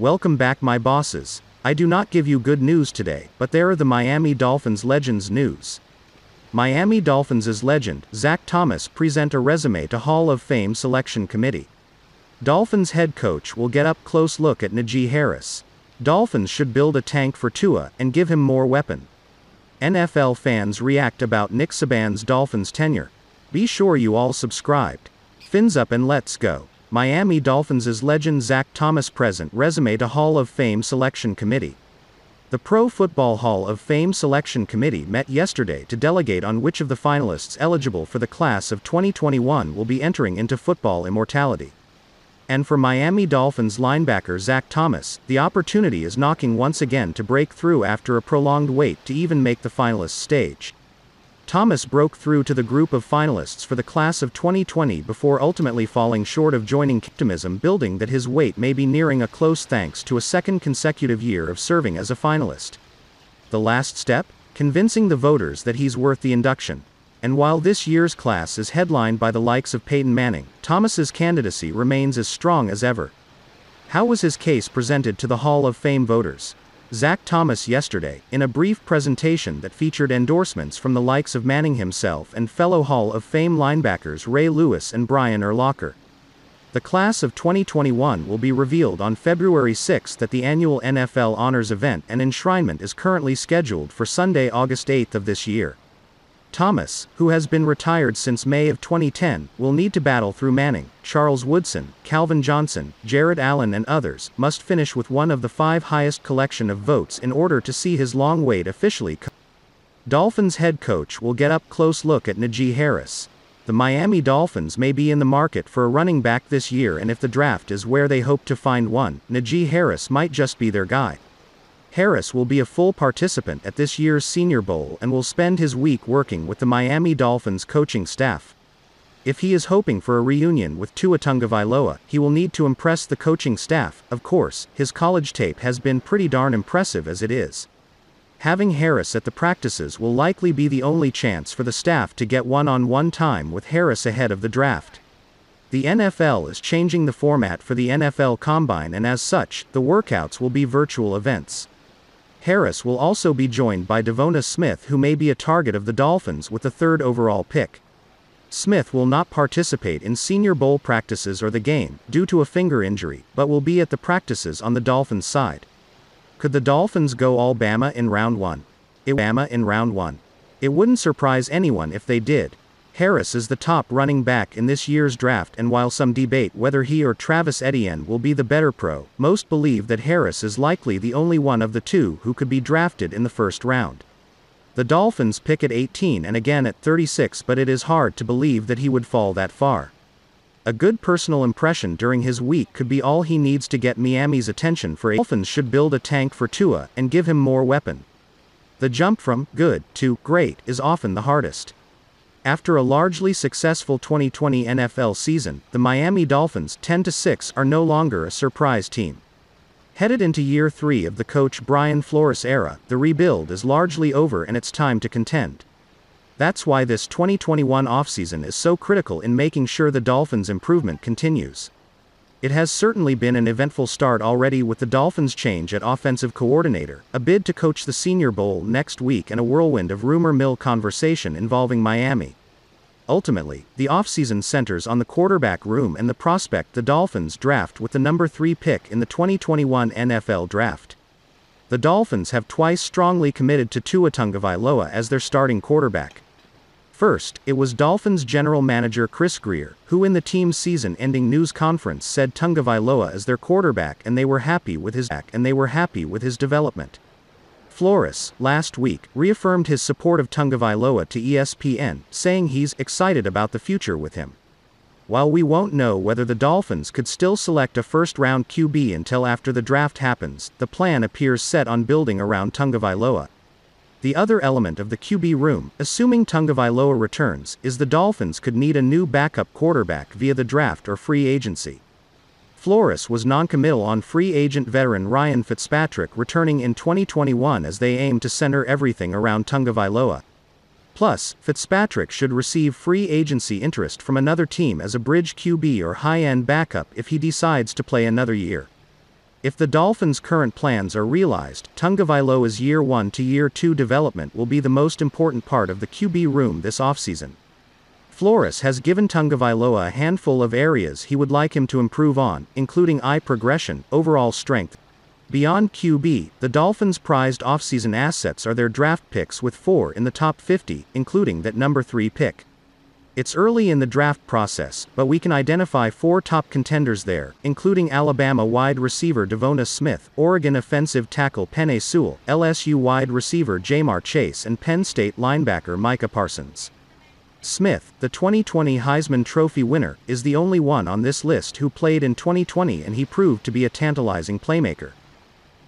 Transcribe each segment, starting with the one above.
Welcome back, my bosses. I do not give you good news today, but there are the Miami Dolphins Legends news. Miami Dolphins' legend, Zach Thomas, present a resume to Hall of Fame selection committee. Dolphins head coach will get up close look at Najee Harris. Dolphins should build a tank for Tua and give him more weapon. NFL fans react about Nick Saban's Dolphins tenure. Be sure you all subscribed. Fins up and let's go. Miami Dolphins' legend Zach Thomas present resume to Hall of Fame Selection Committee. The Pro Football Hall of Fame Selection Committee met yesterday to delegate on which of the finalists eligible for the class of 2021 will be entering into football immortality. And for Miami Dolphins linebacker Zach Thomas, the opportunity is knocking once again to break through after a prolonged wait to even make the finalists stage. Thomas broke through to the group of finalists for the class of 2020 before ultimately falling short of joining Kiptimism building that his weight may be nearing a close thanks to a second consecutive year of serving as a finalist. The last step? Convincing the voters that he's worth the induction. And while this year's class is headlined by the likes of Peyton Manning, Thomas's candidacy remains as strong as ever. How was his case presented to the Hall of Fame voters? Zach Thomas yesterday in a brief presentation that featured endorsements from the likes of Manning himself and fellow Hall of Fame linebackers Ray Lewis and Brian Urlacher. The class of 2021 will be revealed on February 6 at the annual NFL Honors event and enshrinement is currently scheduled for Sunday, August 8 of this year. Thomas, who has been retired since May of 2010, will need to battle through Manning, Charles Woodson, Calvin Johnson, Jared Allen and others, must finish with one of the five highest collection of votes in order to see his long wait officially come. Dolphins head coach will get up close look at Najee Harris. The Miami Dolphins may be in the market for a running back this year and if the draft is where they hope to find one, Najee Harris might just be their guy. Harris will be a full participant at this year's Senior Bowl and will spend his week working with the Miami Dolphins coaching staff. If he is hoping for a reunion with Tua Tungavailoa, he will need to impress the coaching staff, of course, his college tape has been pretty darn impressive as it is. Having Harris at the practices will likely be the only chance for the staff to get one on one time with Harris ahead of the draft. The NFL is changing the format for the NFL Combine, and as such, the workouts will be virtual events. Harris will also be joined by Devona Smith who may be a target of the Dolphins with the third overall pick. Smith will not participate in Senior Bowl practices or the game, due to a finger injury, but will be at the practices on the Dolphins' side. Could the Dolphins go all Bama in round 1? It Bama in round 1. It wouldn't surprise anyone if they did, Harris is the top running back in this year's draft and while some debate whether he or Travis Etienne will be the better pro, most believe that Harris is likely the only one of the two who could be drafted in the first round. The Dolphins pick at 18 and again at 36 but it is hard to believe that he would fall that far. A good personal impression during his week could be all he needs to get Miami's attention for a Dolphins should build a tank for Tua and give him more weapon. The jump from good to great is often the hardest. After a largely successful 2020 NFL season, the Miami Dolphins 10-6 are no longer a surprise team. Headed into year 3 of the coach Brian Flores era, the rebuild is largely over and it's time to contend. That's why this 2021 offseason is so critical in making sure the Dolphins' improvement continues. It has certainly been an eventful start already with the Dolphins' change at offensive coordinator, a bid to coach the Senior Bowl next week, and a whirlwind of rumor mill conversation involving Miami. Ultimately, the offseason centers on the quarterback room and the prospect the Dolphins draft with the number 3 pick in the 2021 NFL Draft. The Dolphins have twice strongly committed to Tua Tungavailoa as their starting quarterback. First, it was Dolphins general manager Chris Greer, who in the team's season-ending news conference said Tungavailoa is their quarterback and they were happy with his back and they were happy with his development. Flores, last week, reaffirmed his support of Tungavailoa to ESPN, saying he's excited about the future with him. While we won't know whether the Dolphins could still select a first-round QB until after the draft happens, the plan appears set on building around Tungavailoa, the other element of the QB room, assuming Tungavailoa returns, is the Dolphins could need a new backup quarterback via the draft or free agency. Flores was noncommittal on free agent veteran Ryan Fitzpatrick returning in 2021 as they aim to center everything around Tungavailoa. Plus, Fitzpatrick should receive free agency interest from another team as a bridge QB or high-end backup if he decides to play another year. If the Dolphins' current plans are realized, Tungavailoa's year 1 to year 2 development will be the most important part of the QB room this offseason. Flores has given Tungavailoa a handful of areas he would like him to improve on, including eye progression, overall strength. Beyond QB, the Dolphins' prized offseason assets are their draft picks with four in the top 50, including that number 3 pick. It's early in the draft process, but we can identify four top contenders there, including Alabama wide receiver Devona Smith, Oregon offensive tackle Penny Sewell, LSU wide receiver Jamar Chase and Penn State linebacker Micah Parsons. Smith, the 2020 Heisman Trophy winner, is the only one on this list who played in 2020 and he proved to be a tantalizing playmaker.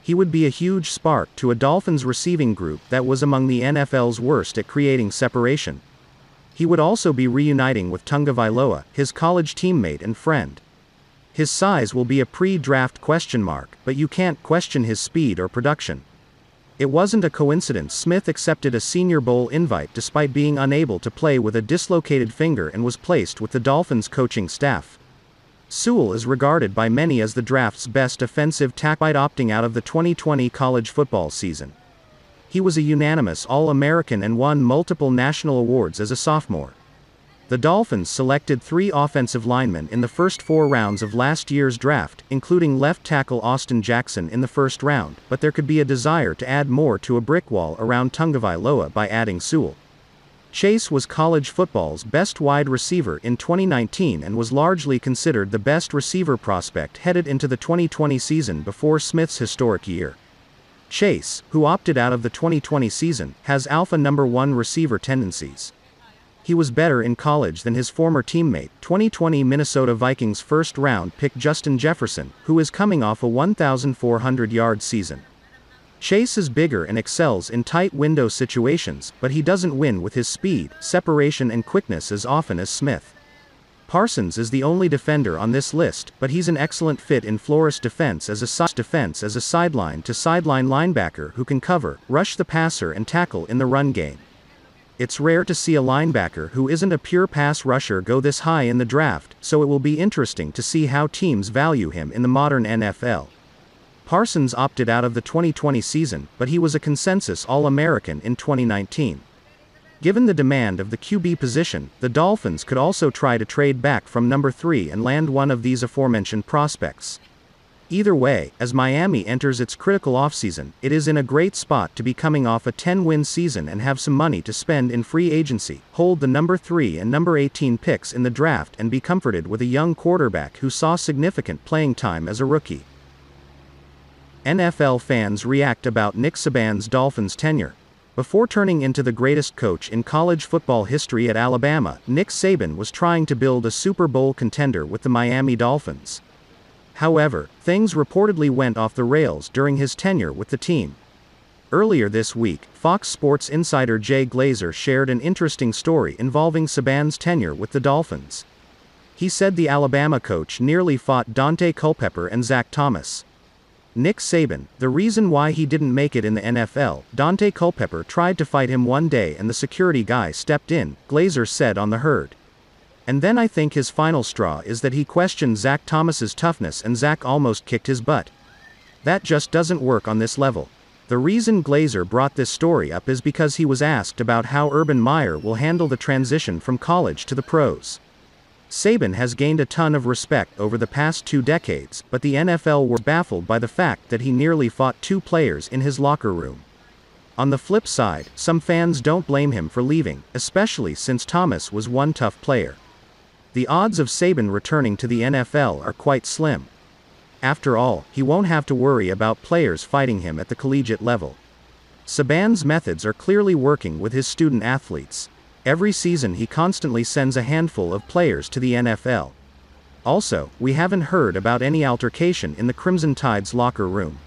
He would be a huge spark to a Dolphins receiving group that was among the NFL's worst at creating separation, he would also be reuniting with Tungavailoa, his college teammate and friend. His size will be a pre-draft question mark, but you can't question his speed or production. It wasn't a coincidence Smith accepted a Senior Bowl invite despite being unable to play with a dislocated finger and was placed with the Dolphins coaching staff. Sewell is regarded by many as the draft's best offensive tackle opting out of the 2020 college football season he was a unanimous All-American and won multiple national awards as a sophomore. The Dolphins selected three offensive linemen in the first four rounds of last year's draft, including left tackle Austin Jackson in the first round, but there could be a desire to add more to a brick wall around Tungavailoa by adding Sewell. Chase was college football's best wide receiver in 2019 and was largely considered the best receiver prospect headed into the 2020 season before Smith's historic year. Chase, who opted out of the 2020 season, has alpha number 1 receiver tendencies. He was better in college than his former teammate, 2020 Minnesota Vikings first round pick Justin Jefferson, who is coming off a 1,400 yard season. Chase is bigger and excels in tight window situations, but he doesn't win with his speed, separation, and quickness as often as Smith. Parsons is the only defender on this list, but he's an excellent fit in Flores' defense as a defense as a sideline to sideline linebacker who can cover, rush the passer and tackle in the run game. It's rare to see a linebacker who isn't a pure pass rusher go this high in the draft, so it will be interesting to see how teams value him in the modern NFL. Parsons opted out of the 2020 season, but he was a consensus All-American in 2019. Given the demand of the QB position, the Dolphins could also try to trade back from number 3 and land one of these aforementioned prospects. Either way, as Miami enters its critical offseason, it is in a great spot to be coming off a 10 win season and have some money to spend in free agency, hold the number 3 and number 18 picks in the draft, and be comforted with a young quarterback who saw significant playing time as a rookie. NFL fans react about Nick Saban's Dolphins tenure. Before turning into the greatest coach in college football history at Alabama, Nick Saban was trying to build a Super Bowl contender with the Miami Dolphins. However, things reportedly went off the rails during his tenure with the team. Earlier this week, Fox Sports insider Jay Glazer shared an interesting story involving Saban's tenure with the Dolphins. He said the Alabama coach nearly fought Dante Culpepper and Zach Thomas. Nick Saban, the reason why he didn't make it in the NFL, Dante Culpepper tried to fight him one day and the security guy stepped in, Glazer said on the herd. And then I think his final straw is that he questioned Zach Thomas's toughness and Zach almost kicked his butt. That just doesn't work on this level. The reason Glazer brought this story up is because he was asked about how Urban Meyer will handle the transition from college to the pros. Saban has gained a ton of respect over the past two decades, but the NFL were baffled by the fact that he nearly fought two players in his locker room. On the flip side, some fans don't blame him for leaving, especially since Thomas was one tough player. The odds of Saban returning to the NFL are quite slim. After all, he won't have to worry about players fighting him at the collegiate level. Saban's methods are clearly working with his student athletes. Every season he constantly sends a handful of players to the NFL. Also, we haven't heard about any altercation in the Crimson Tide's locker room.